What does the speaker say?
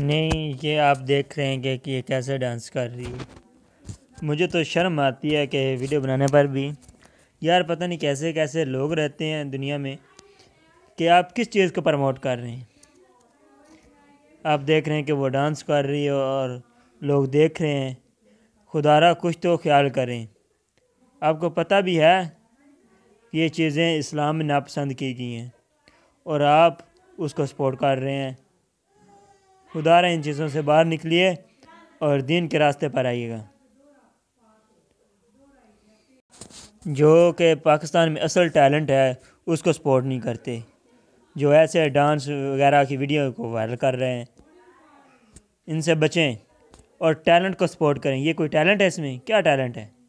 नहीं ये आप देख रहे हैं कि ये कैसे डांस कर रही है मुझे तो शर्म आती है कि वीडियो बनाने पर भी यार पता नहीं कैसे कैसे लोग रहते हैं दुनिया में कि आप किस चीज़ को प्रमोट कर रहे हैं आप देख रहे हैं कि वो डांस कर रही है और लोग देख रहे हैं खुदारा कुछ तो ख्याल करें आपको पता भी है ये चीज़ें इस्लाम में नापसंद की गई हैं और आप उसको सपोर्ट कर रहे हैं खुदा इन चीज़ों से बाहर निकलिए और दीन के रास्ते पर आइएगा जो कि पाकिस्तान में असल टैलेंट है उसको सपोर्ट नहीं करते जो ऐसे डांस वगैरह की वीडियो को वायरल कर रहे हैं इनसे बचें और टैलेंट को सपोर्ट करें ये कोई टैलेंट है इसमें क्या टैलेंट है